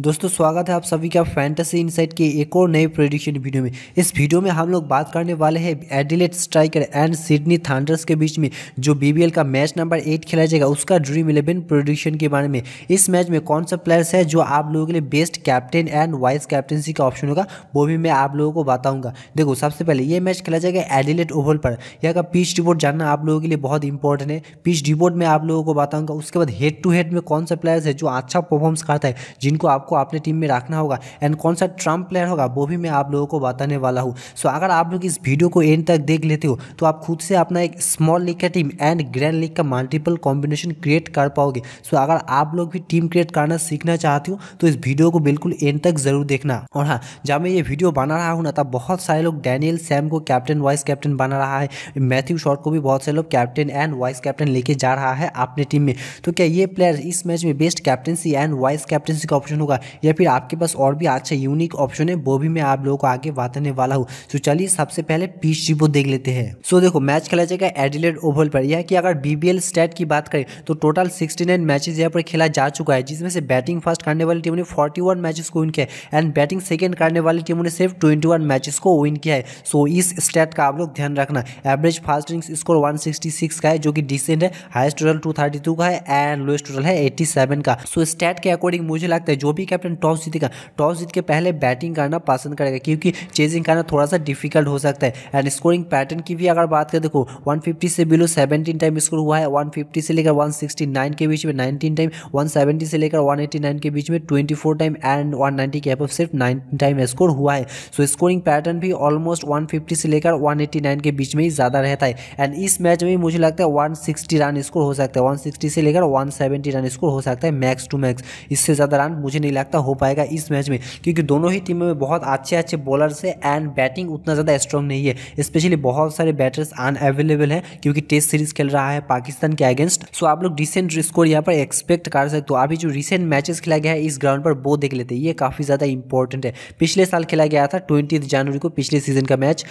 दोस्तों स्वागत है आप सभी का फैंटेसी इनसाइट के एक और नए प्रोडिक्शन वीडियो में इस वीडियो में हम लोग बात करने वाले हैं Adelaide Strikers and Sydney Thunders के बीच में जो बीबीएल का मैच नंबर एट खेला जाएगा उसका ड्रीम इलेवन प्रोडिक्शन के बारे में इस मैच में कौन सा प्लेयर्स है जो आप लोगों के लिए best captain and vice captaincy का ऑप्शन होगा वो भी मैं आप लोगों को बताऊँगा देखो सबसे पहले ये मैच खेला जाएगा एडिलेट ओवल पर यहाँ का पिच रिपोर्ट जानना आप लोगों के लिए बहुत इंपॉर्टेंट है पिच रिपोर्ट में आप लोगों को बताऊँगा उसके बाद हेड टू हेड में कौन सा प्लेयर्स है जो अच्छा परफॉर्मेंस करता है जिनको आप आपको अपने टीम में रखना होगा एंड कौन सा ट्रम्प प्लेयर होगा वो भी मैं आप लोगों को बताने वाला हूँ सो अगर आप लोग इस वीडियो को एंड तक देख लेते हो तो आप खुद से अपना एक स्मॉल लीग का टीम एंड ग्रैंड लीग का मल्टीपल कॉम्बिनेशन क्रिएट कर पाओगे सो अगर आप लोग भी टीम क्रिएट करना सीखना चाहते हो तो इस वीडियो को बिल्कुल एंड तक ज़रूर देखना और हाँ जब मैं ये वीडियो बना रहा हूँ ना तब बहुत सारे लोग डैनियल सैम को कैप्टन वाइस कैप्टन बना रहा है मैथ्यू शॉर्ट को भी बहुत सारे लोग कैप्टन एंड वाइस कैप्टन लेके जा रहा है अपने टीम में तो क्या ये प्लेयर इस मैच में best captaincy and vice captaincy का ऑप्शन होगा होगा या फिर आपके पास और भी अच्छा यूनिक ऑप्शन है वो भी मैं आप लोगों को आगे बताने वाला हूँ तो चलिए सबसे पहले पीच रिपो देख लेते हैं सो देखो मैच खेला जाएगा एडिलेड ओवल पर यह कि अगर बीबीएल स्टैट की बात करें तो टोटल सिक्सटी नाइन मैचेज यहाँ पर खेला जा चुका है जिसमें से बैटिंग फर्स्ट करने वाली टीमों ने फोर्टी वन मैचेस को विन किया है एंड बैटिंग सेकेंड करने वाली टीमों ने सिर्फ ट्वेंटी वन मैचेस को विन किया है सो इस स्टेट का आप लोग ध्यान रखना एवरेज फास्ट इनिंग्स स्कोर 166 का है जो कि डिसेंट है हाइस्ट टोटल टू का है एंड लोएस्ट टोटल है 87 का सो so, स्टैट के अकॉर्डिंग मुझे लगता है जो भी भी कैप्टन टॉस जीतेगा टॉस जीत के पहले बैटिंग करना पसंद करेगा क्योंकि चेजिंग करना थोड़ा सा डिफिकल्ट हो सकता है एंड स्कोरिंग पैटर्न की भी अगर बात करें देखो 150 से बिलो 17 टाइम स्कोर हुआ है 150 से लेकर 169 के बीच में 19 टाइम 170 से लेकर 189 के बीच में 24 टाइम एंड 190 के अप सिर्फ 9 टाइम स्कोर हुआ है सो स्कोरिंग पैटर्न भी ऑलमोस्ट 150 से लेकर 189 के बीच में ही ज़्यादा रहता है एंड इस मैच में मुझे लगता है 160 रन स्कोर हो सकता है 160 से लेकर 170 रन स्कोर हो सकता है मैक्स टू मैक्स इससे ज़्यादा रन मुझे नहीं लगता हो पाएगा इस मैच में क्योंकि दोनों ही टीमों में बहुत अच्छे अच्छे बॉलर्स है एंड बैटिंग उतना ज़्यादा स्ट्रॉन्ग नहीं है स्पेशली बहुत सारे बैटर्स अनअवेलेबल हैं क्योंकि टेस्ट सीरीज खेल रहा है पाकिस्तान के अगेंस्ट सो आप लोग रिसेंट स्कोर यहाँ पर एक्सपेक्ट कर सकते हो तो अभी जो रिसेंट मैचेस खेला गया है इस ग्राउंड पर वो देख लेते हैं ये काफ़ी ज़्यादा इंपॉर्टेंट है पिछले साल खेला गया था ट्वेंटी जनवरी को पिछले सीजन का match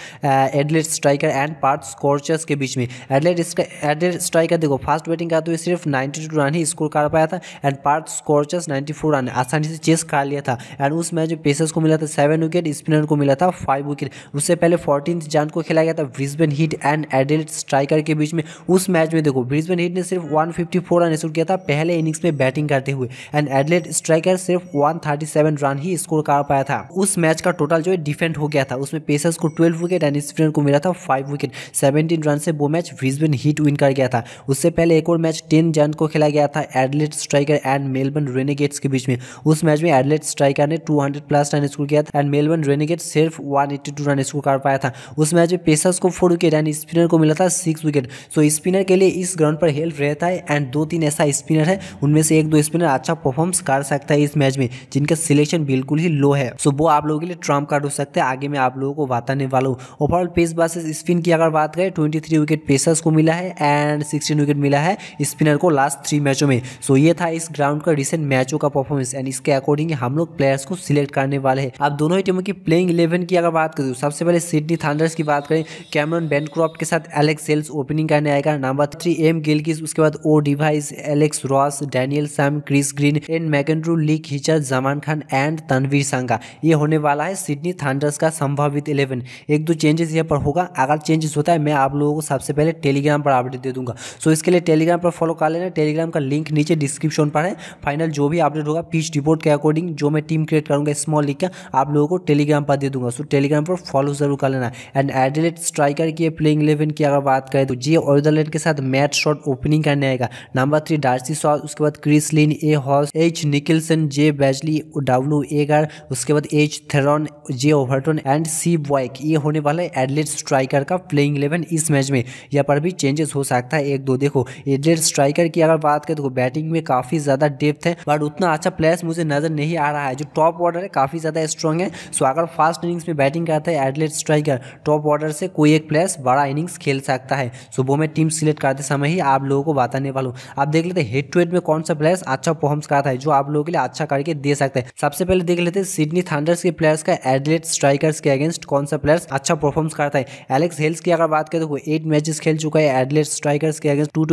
Adelaide Strikers and Perth Scorchers के बीच में एडलेट एडलेट स्ट्राइकर देखो फास्ट बैटिंग का तो ये सिर्फ 92 रन ही स्कोर कर पाया था एंड पार्थ स्कॉर्चर्स 94 रन आसानी से चेस कर लिया था एंड उस मैच में पेसर्स को मिला था सेवन विकेट स्पिनर को मिला था फाइव विकेट उससे पहले फोर्टीन जान को खेला गया था Brisbane Heat and Adelaide Strikers के बीच में उस मैच में देखो ब्रिस्बेन हिट ने सिर्फ 154 रन स्कोर किया था पहले इनिंग्स में बैटिंग करते हुए एंड एडलेट स्ट्राइकर सिर्फ 137 रन ही स्कोर कर पाया था उस मैच का टोटल जो है डिफेंड हो गया था उसमें पेसर्स को ट्वेल्व विकेट एंड स्पिनर को मिला था फाइव विकेट सेवेंटीन रन से वो मैच ब्रिस्बेन हिट विन कर गया था उससे पहले एक और मैच टेन जान को खेला गया था Adelaide Strikers and Melbourne Renegades के बीच में उस मैच में एडलेट स्ट्राइकर ने 200 प्लस रन स्कोर किया था एंड मेलबर्न रेनिगेट सिर्फ 182 रन स्कोर कर पाया था उस मैच में पेसर्स को फोर विकेट एंड स्पिनर को मिला था सिक्स विकेट सो स्पिनर के लिए इस ग्राउंड पर हेल्प रहता है एंड दो तीन ऐसा स्पिनर है उनमें से एक दो स्पिनर अच्छा परफॉर्मस कर सकता है इस मैच में जिनका सिलेक्शन बिल्कुल ही लो है सो वो आप लोगों के लिए ट्रम्प कार्ड हो सकते हैं आगे मैं आप लोगों को बताने वालों ओवरऑल पेस वर्सेज स्पिन की अगर बात करें ट्वेंटी विकेट पेसर्स को मिला है एंड सिक्सटीन विकेट मिला है स्पिनर को लास्ट थ्री मैचों में सो ये था इस ग्राउंड का रिसेंट मैचों का परफॉर्मेंस एंड इसके के अकॉर्डिंग हम लोग प्लेयर्स को सिलेक्ट करने वाले हैं अब दोनों ही टीमों की प्लेइंग इलेवन की अगर बात करें तो सबसे पहले सिडनी थंडर्स की बात करें कैमरन बैनक्रॉफ्ट के साथ एलेक्स सेल्स ओपनिंग करने आएगा नंबर थ्री एम गिलगिस उसके बाद O Davies Alex Ross Daniel Sams Chris Green and McAndrew लीक हिचर जमान खान एंड तनवीर संगा ये होने वाला है सिडनी थंडर्स का संभावित इलेवन एक दो चेंजेस यहाँ पर होगा अगर चेंजेस होता है मैं आप लोगों को सबसे पहले टेलीग्राम पर अपडेट दे दूंगा सो इसके लिए टेलीग्राम पर फॉलो कर लेना टेलीग्राम का लिंक नीचे डिस्क्रिप्शन पर है फाइनल जो भी अपडेट होगा पीच रिपोर्ट के अकॉर्डिंग जो मैं टीम क्रिएट करूंगा स्मॉल लिख के आप लोगों को टेलीग्राम पर दे दूंगा सो टेलीग्राम पर फॉलो जरूर कर लेना एंड एडिलेट स्ट्राइकर की प्लेइंग इलेवन की अगर बात करें तो जी ऑर्डरलैंड के साथ मैच शॉट ओपनिंग करने आएगा नंबर थ्री डार्सी सॉ उसके बाद Chris Lynn A Hose H Nielsen J Bazley W Agar उसके बाद H Thornton J Overton and C Boyce ये होने वाला है एडलेट स्ट्राइकर का प्लेइंग इलेवन इस मैच में यहाँ पर भी चेंजेस हो सकता है एक दो देखो एडलेट स्ट्राइकर की अगर बात करें तो बैटिंग में काफ़ी ज़्यादा डेप्थ है बट उतना अच्छा प्लेयर्स मुझे से नज़र नहीं आ रहा है जो टॉप ऑर्डर है काफ़ी ज़्यादा स्ट्रॉन्ग है सो अगर फास्ट इनिंग्स में बैटिंग करता है एडलेट स्ट्राइकर टॉप ऑर्डर से कोई एक प्लेयर बड़ा इनिंग्स खेल सकता है सो वो मैं टीम सिलेक्ट करते समय ही आप लोगों को बताने वालों आप देख लेते हेड टू हेड में कौन सा प्लेयर्स अच्छा परफॉर्मस करता है जो आप लोगों के लिए अच्छा करके दे सकते हैं सबसे पहले देख लेते सिडनी थंडर्स के प्लेयर्स का एडलेट स्ट्राइकर्स के अगेंस्ट कौन सा प्लेयर्स अच्छा परफॉर्मस करता है एलेक्स हेल्स की अगर बात करें तो एट मैचेस खेल चुका है एडलेट स्ट्राइकर्स के against two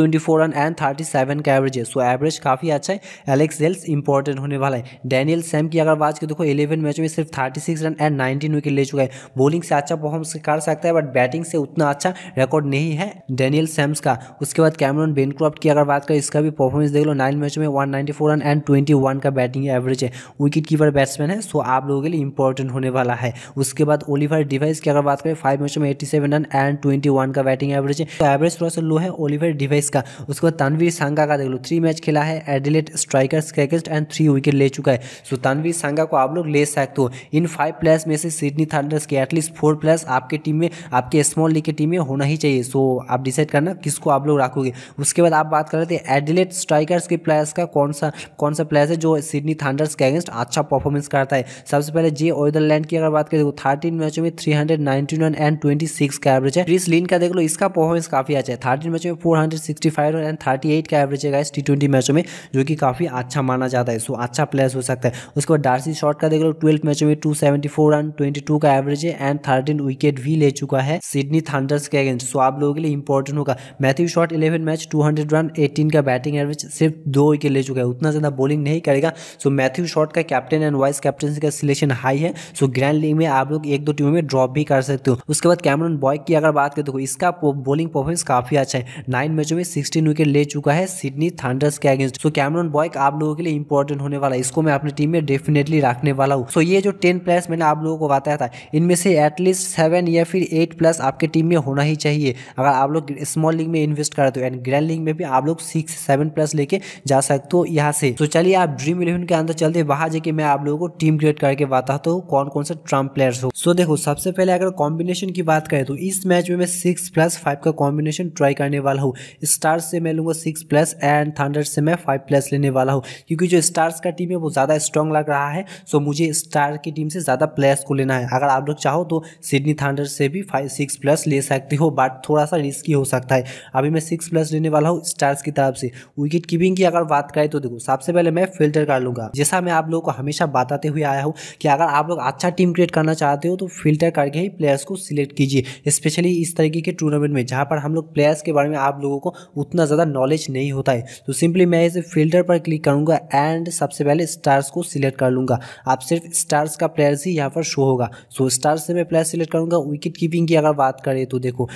run and thirty का एवरेज है सो एवरेज काफी अच्छा है एलेक्स हेल्स इंपॉर्टेंट होने वाला है है डैनियल सैम की अगर बात की तो देखो इलेवन मैचों में सिर्फ thirty six run and nineteen wicket ले चुका है बॉलिंग से अच्छा परफॉर्मेंस कर सकता है बट बैटिंग से उतना अच्छा रिकॉर्ड नहीं है डैनियल सैम्स का उसके बाद कैमरन बेनक्रॉफ्ट की अगर बात करें इसका भी परफॉर्मेंस देख लो नाइन मैचों में वन रन एंड ट्वेंटी का बैटिंग एवरेज है विकेट कीपर बैट्समैन है सो आप लोगों के लिए इंपॉर्टेंट होने वाला है उसके बाद ओलिवर डिवाइस की अगर बात करें फाइव मैचों में एट्टी रन एंड ट्वेंटी का बैटिंग एवरेज है तो एवरेज थोड़ा सा लो है ओलिवर डिवाइस का उसके बाद तनवीर सांगा का देख लो थ्री मैच खेला है एडिलेट स्ट्राइकर्स के एंड थ्री विकेट ले चुका है सुल्तानवी सांगा को आप लोग ले सकते हो इन फाइव प्लेयर्स में से सिडनी थंडर्स के एटलीस्ट फोर प्लेयर्स आपके टीम में आपके स्मॉल लीग की टीम में होना ही चाहिए सो आप डिसाइड करना किसको आप लोग रखोगे उसके बाद आप बात कर रहे थे एडिलेट स्ट्राइकर्स के प्लेयर्स का कौन सा कौन सा प्लेयर्स है जो सिडनी थंडर्स के अगेंस्ट अच्छा परफॉर्मेंस करता है सबसे पहले जे ओदरलैंड की अगर बात करें तो थर्टीन मैचों में three hundred ninety one and twenty six का एवरेज है क्रिस लिन का देख लो इसका परफॉर्मेंस काफी अच्छा है थर्टीन मैचों में four hundred sixty five and thirty eight का एवरेज है इस टी ट्वेंटी मैचों में जो कि काफी अच्छा माना जाता है सो अच्छा प्लेस हो सकता है उसके बाद डार्सी शॉर्ट का देख लो ट्वेल्थ मैचों में टू रन ट्वेंटी का एवरेज है एंड थर्टीन विकेट भी ले चुका है सिडनी थंडर्स के अगेंस्ट सो आप लोगों के लिए इंपॉर्टेंट होगा Matthew Short eleven match two run eighteen का बैटिंग एवरेज सिर्फ दो विकेट ले चुका है उतना ज़्यादा बॉलिंग नहीं करेगा सो मैथ्यू शॉर्ट का कैप्टन एंड वाइस कैप्टनसी का सिलेक्शन हाई है सो ग्रैंड लीग में आप लोग एक दो टीमों में ड्रॉप भी कर सकते हो उसके बाद कैमरन बॉय की अगर बात करें तो इसका बॉलिंग परफॉर्मेंस काफ़ी अच्छा है नाइन मैचों में सिक्सटीन विकेट ले चुका है सिडनी थंडर्स के अगेंस्ट सो कैमरन बॉय आप लोगों के लिए इंपॉर्टेंट होने वाला है इसको मैं अपनी टीम में डेफिनेटली रखने वाला हूँ सो ये जो टेन प्लेयर्स मैंने आप लोगों को बताया था इनमें से एटलीस्ट सेवन या फिर एट प्लस आपके टीम में होना ही चाहिए अगर आप लोग स्मॉल लीग में इन्वेस्ट करते हो एंड ग्रैंड लीग में भी आप लोग सिक्स सेवन प्लस लेके जा सकते हो यहाँ से तो चलिए आप ड्रीम इलेवन के अंदर चलते वहां जाके मैं आप लोगों को टीम क्रिएट करके बताता हूँ कौन कौन से ट्रम्प प्लेयर्स हो सो देखो सबसे पहले अगर कॉम्बिनेशन की बात करें तो इस मैच में मैं सिक्स प्लस फाइव का कॉम्बिनेशन ट्राई करने वाला हूँ स्टार्स से मैं लूंगा सिक्स प्लस एंड थंडर से मैं फाइव प्लस लेने वाला हूँ क्योंकि जो स्टार्स का टीम है वो ज़्यादा स्ट्रॉन्ग लग रहा है सो मुझे स्टार की टीम से ज़्यादा प्लेयर्स को लेना है अगर आप लोग चाहो तो सिडनी थांडर से भी फाइव सिक्स प्लस ले सकते हो बट थोड़ा सा रिस्की हो सकता है अभी मैं सिक्स प्लस लेने वाला हूँ स्टार्स की तरफ से विकेट कीपिंग की अगर बात करें तो देखो सबसे पहले मैं फिल्टर कर लूँगा जैसा मैं आप लोगों को हमेशा बताते हुए आया हूँ कि अगर आप लोग अच्छा टीम क्रिएट करना चाहते हो तो फिल्टर करके ही प्लेयर्स को सिलेक्ट कीजिए स्पेशली इस तरीके के टूर्नामेंट में जहाँ पर हम लोग प्लेयर्स के बारे में आप लोगों को उतना ज़्यादा नॉलेज नहीं होता है तो सिंपली मैं इसे फिल्टर पर क्लिक करूँगा एंड सबसे पहले स्टार्स को सिलेक्ट कर लूँगा आप सिर्फ स्टार्स का प्लेयर ही यहाँ पर शो होगा सो स्टार्स से मैं प्लेयर सिलेक्ट करूँगा विकेट कीपिंग की अगर बात करें तो देखो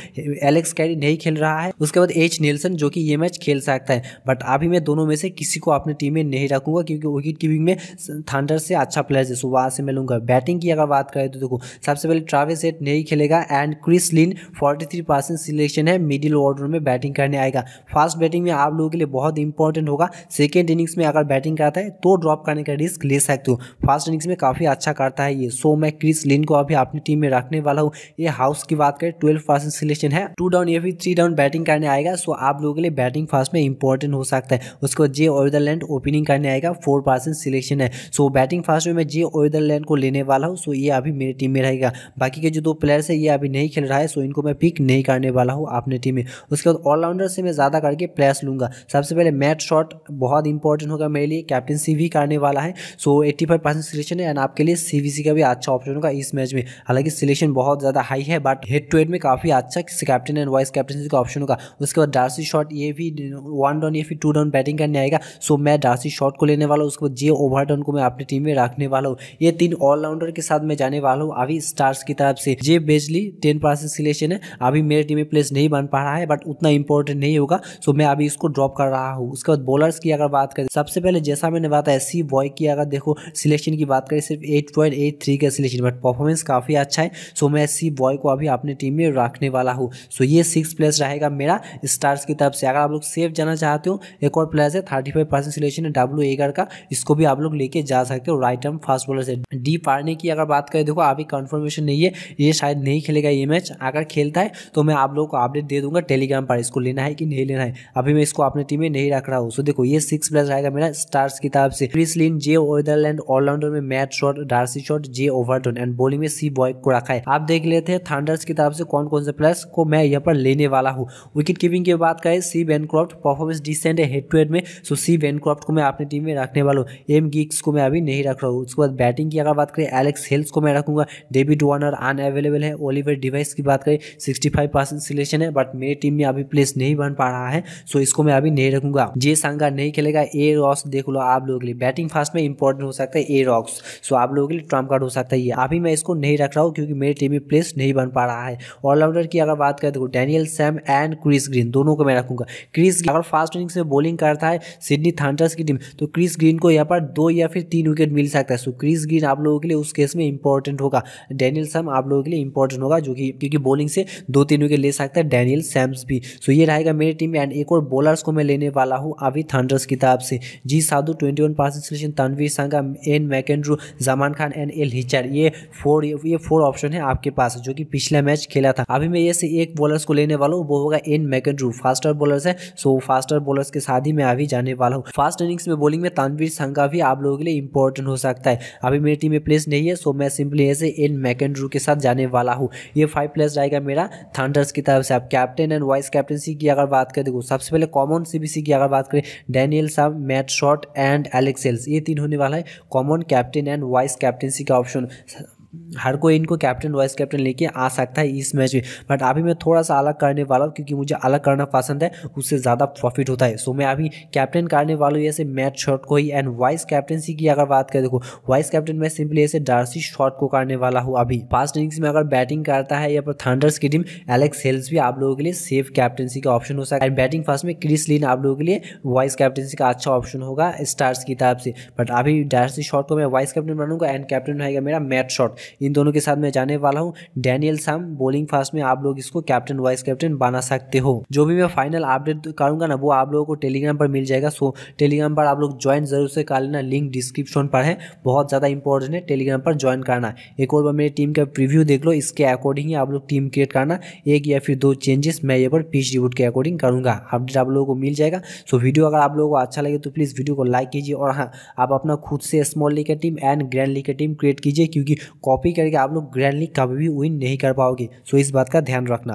एलेक्स कैरी नहीं खेल रहा है उसके बाद एच नेल्सन जो कि ये मैच खेल सकता है बट अभी मैं दोनों में से किसी को अपनी टीम में नहीं रखूँगा क्योंकि विकेट कीपिंग में थंडर से अच्छा प्लेयर है सो वहाँ से मैं लूँगा बैटिंग की अगर बात करें तो देखो सबसे पहले ट्रावे सेट नहीं खेलेगा and Chris Lynn three percent selection है मिडिल ऑर्डर में बैटिंग करने आएगा फास्ट बैटिंग में आप लोगों के लिए बहुत इंपॉर्टेंट होगा सेकेंड इनिंग्स में अगर बैटिंग करता है तो ड्रॉप करने का रिस्क ले सकते हो फास्ट इनिंग्स में काफ़ी अच्छा करता है ये सो मैं क्रिस लिन को अभी अपनी टीम में रखने वाला हूँ ये हाउस की बात करें ट्वेल्व परसेंट सिलेक्शन है टू डाउन या फिर थ्री डाउन बैटिंग करने आएगा सो आप लोगों के लिए बैटिंग फास्ट में इंपॉर्टेंट हो सकता है उसको जे ओरदरलैंड ओपनिंग करने आएगा फोर परसेंट सिलेक्शन है सो बैटिंग फास्ट में मैं जे ओरदरलैंड को लेने वाला हूँ सो ये अभी मेरी टीम में रहेगा बाकी के जो दो प्लेयर्स है ये अभी नहीं खेल रहा है सो इनको मैं पिक नहीं करने वाला हूँ अपने टीम में उसके बाद ऑलराउंडर से मैं ज़्यादा करके प्लेयर्स लूँगा सबसे पहले मैट शॉट बहुत इंपॉर्टेंट होगा मेरे लिए कैप्टनसी भी कर आने वाला है so eighty five percent selection है एंड आपके लिए सी का भी अच्छा ऑप्शन होगा इस मैच में हालांकि सिलेक्शन बहुत ज़्यादा हाई है बट हेड टू हेड में काफ़ी अच्छा किसी कैप्टन एंड वाइस कैप्टन का ऑप्शन होगा उसके बाद डार्सी शॉट ये भी वन डाउन या फिर टू डाउन बैटिंग करने आएगा सो मैं डार्सी शॉट को लेने वाला हूँ उसके बाद जे ओवरटन को मैं अपनी टीम में रखने वाला हूँ ये तीन ऑलराउंडर के साथ मैं जाने वाला हूँ अभी स्टार्स की तरफ से J Bazley ten percent selection है अभी मेरे टीम में प्लेस नहीं बन पा रहा है बट उतना इंपॉर्टेंट नहीं होगा सो मैं अभी इसको ड्रॉप कर रहा हूँ उसके बाद बॉलर्स की अगर बात करें सबसे पहले जैसा मैंने बताया सी बॉय की अगर देखो सिलेक्शन की बात करें सिर्फ एट पॉइंट एट थ्री का सिलेक्शन बट परफॉर्मेंस काफ़ी अच्छा है सो मैं सी बॉय को अभी अपनी टीम में रखने वाला हूँ सो ये सिक्स प्लेस रहेगा मेरा स्टार्स की तरफ से अगर आप लोग सेफ जाना चाहते हो एक और प्लेयर है थर्टी फाइव परसेंट सिलेक्शन है डब्ल्यू एगर का इसको भी आप लोग लेके जा सकते हो राइट आर्म फास्ट बॉलर से डी पारने की अगर बात करें देखो अभी कन्फर्मेशन नहीं है ये शायद नहीं खेलेगा ये मैच अगर खेलता है तो मैं आप लोग को अपडेट दे दूंगा टेलीग्राम पर इसको लेना है कि नहीं लेना है अभी मैं इसको अपनी टीम में नहीं रख रहा हूँ सो देखो ये सिक्स प्लेस रहेगा मेरा स्टार्स की तरफ से क्रिस लिन जे ओदरलैंड ऑलराउंडर में Matt Short Darcy Short J Overton and bowling में सी बॉय को रखा है आप देख लेते हैं थंडर्स की तरफ से कौन कौन से प्लेयर्स को मैं यहाँ पर लेने वाला हूँ विकेट कीपिंग की बात करें सी बैनक्रॉफ्ट परफॉर्मेंस डिसेंट है हेड टू हेड में सो सी बैनक्रॉफ्ट को मैं अपनी टीम में रखने वाला हूँ एम गिग्स को मैं अभी नहीं रख रहा हूँ उसके बाद बैटिंग की अगर बात करें एलेक्स हेल्स को मैं रखूंगा डेविड वार्नर अन अवेलेबल है ओलिवर डिवाइस की बात करें सिक्सटी फाइव परसेंट सिलेक्शन है बट मेरी टीम में अभी प्लेस नहीं बन पा रहा है सो इसको मैं अभी नहीं रखूंगा जे सांगा नहीं खेलेगा ए रॉस देख लो आप लोग के लिए बैटिंग फास्ट में इंपॉर्टेंट हो सकता है ए रॉक्स सो आप लोगों के लिए ट्रम्प कार्ड हो सकता है ये अभी मैं इसको नहीं रख रहा हूँ क्योंकि मेरी टीम में प्लेस नहीं बन पा रहा है ऑलराउंडर की अगर बात करें तो Daniel Sams and Chris Green दोनों को मैं रखूंगा क्रिस अगर फास्ट इनिंग्स में बॉलिंग करता है सिडनी थंडर्स की टीम तो क्रिस ग्रीन को यहाँ पर दो या फिर तीन विकेट मिल सकता है सो क्रिस ग्रीन आप लोगों के लिए उस केस में इंपॉर्टेंट होगा डैनियल सैम आप लोगों के लिए इंपॉर्टेंट होगा जो कि क्योंकि बॉलिंग से दो तीन विकेट ले सकता है डैनियल सैम्स भी सो ये रहेगा मेरी टीम एंड एक और बॉलर्स को मैं लेने वाला हूँ अभी थंडर्स की तरफ से G Sandhu twenty one selection Tanveer Sangha N McAndrew Zaman Khan and L Hatcher ये फोर ये फोर ऑप्शन है आपके पास जो कि पिछला मैच खेला था अभी मैं ये से एक बॉलर्स को लेने वाला हूँ वो होगा एन मैकेंड्रू फास्टर बॉलर्स है सो फास्टर बॉलर्स के साथ ही मैं अभी जाने वाला हूँ फास्ट इनिंग्स में बॉलिंग में तनवीर संगा भी आप लोगों के लिए इंपॉर्टेंट हो सकता है अभी मेरी टीम में प्लेस नहीं है सो मैं सिंपली ऐसे एन मैकेंड्रू के साथ जाने वाला हूँ ये फाइव प्लेस जाएगा मेरा थंडर्स की तरफ से आप कैप्टन एंड वाइस कैप्टनसी की अगर बात करें देखो सबसे पहले कॉमन सीबीसी की अगर बात करें डैनियल साहब Matt Short and Alex Hales ये तीन होने वाला है common captain and vice captaincy का ऑप्शन हर कोई इनको कैप्टन वाइस कैप्टन लेके आ सकता है इस मैच में बट अभी मैं थोड़ा सा अलग करने वाला हूँ क्योंकि मुझे अलग करना पसंद है उससे ज़्यादा प्रॉफिट होता है सो मैं अभी कैप्टन करने वाला हूँ ऐसे मैच शॉट को ही एंड वाइस कैप्टनसी की अगर बात करें देखो वाइस कैप्टन मैं सिंपली ऐसे डार्सी शॉट को करने वाला हूँ अभी फास्ट इनिंग्स में अगर बैटिंग करता है या फिर थंडर्स की टीम एलेक्स हेल्स भी आप लोगों के लिए सेफ कैप्टनसी का ऑप्शन हो सकता है एंड बैटिंग फास्ट में क्रिस लिन आप लोगों के लिए वाइस कैप्टनसी का अच्छा ऑप्शन होगा स्टार्स की तरफ से बट अभी डार्सी शॉट को मैं वाइस कैप्टन बनूंगा एंड कैप्टन रहेगा मेरा मैट शॉट इन दोनों के साथ मैं जाने वाला हूँ डैनियल साम बोलिंग फास्ट में आप लोग इसको कैप्टन वाइस कैप्टन बना सकते हो जो भी मैं फाइनल अपडेट करूंगा ना वो आप लोगों को टेलीग्राम पर मिल जाएगा सो टेलीग्राम पर आप लोग ज्वाइन जरूर से कर लेना लिंक डिस्क्रिप्शन पर है बहुत ज़्यादा इंपॉर्टेंट है टेलीग्राम पर ज्वाइन करना एक और बार मेरी टीम का प्रीव्यू देख लो इसके अकॉर्डिंग ही आप लोग टीम क्रिएट करना एक या फिर दो चेंजेस मैं ये पर पीच रिबूट के अकॉर्डिंग करूँगा अपडेट आप लोगों को मिल जाएगा सो वीडियो अगर आप लोगों को अच्छा लगे तो प्लीज़ वीडियो को लाइक कीजिए और हाँ आप अपना खुद से स्मॉल लीग का टीम एंड ग्रैंड लीग का टीम क्रिएट कीजिए क्योंकि कॉपी करके आप लोग ग्रैंडली कभी भी विन नहीं कर पाओगे सो इस बात का ध्यान रखना